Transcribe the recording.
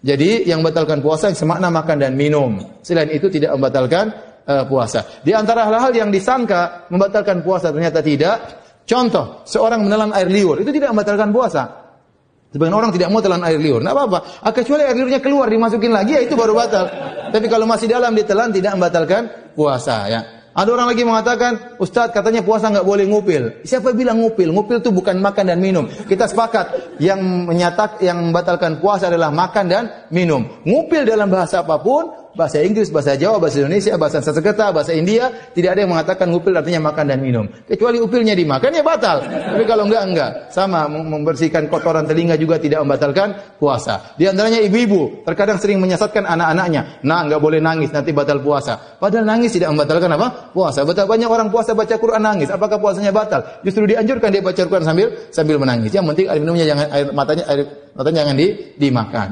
Jadi yang membatalkan puasa yang semakna makan dan minum. Selain itu tidak membatalkan uh, puasa. Di antara hal-hal yang disangka membatalkan puasa ternyata tidak. Contoh, seorang menelan air liur itu tidak membatalkan puasa. Sebagian orang tidak mau telan air liur. Tidak apa-apa. Ah, kecuali air liurnya keluar dimasukin lagi ya itu baru batal. Tapi kalau masih dalam ditelan tidak membatalkan puasa ya. Ada orang lagi mengatakan, Ustadz katanya puasa nggak boleh ngupil. Siapa bilang ngupil? Ngupil itu bukan makan dan minum. Kita sepakat, yang menyatak yang membatalkan puasa adalah makan dan minum. Ngupil dalam bahasa apapun, bahasa Inggris, bahasa Jawa, bahasa Indonesia, bahasa Sanskerta, bahasa India, tidak ada yang mengatakan ngupil artinya makan dan minum. Kecuali upilnya dimakan ya batal. Tapi kalau enggak enggak. Sama membersihkan kotoran telinga juga tidak membatalkan puasa. Di antaranya ibu-ibu terkadang sering menyesatkan anak-anaknya. Nah, enggak boleh nangis nanti batal puasa. Padahal nangis tidak membatalkan apa? Puasa. Betapa banyak orang puasa baca Quran nangis. Apakah puasanya batal? Justru dianjurkan dia baca Quran sambil sambil menangis. Yang penting minumnya jangan air matanya air matanya jangan di, dimakan.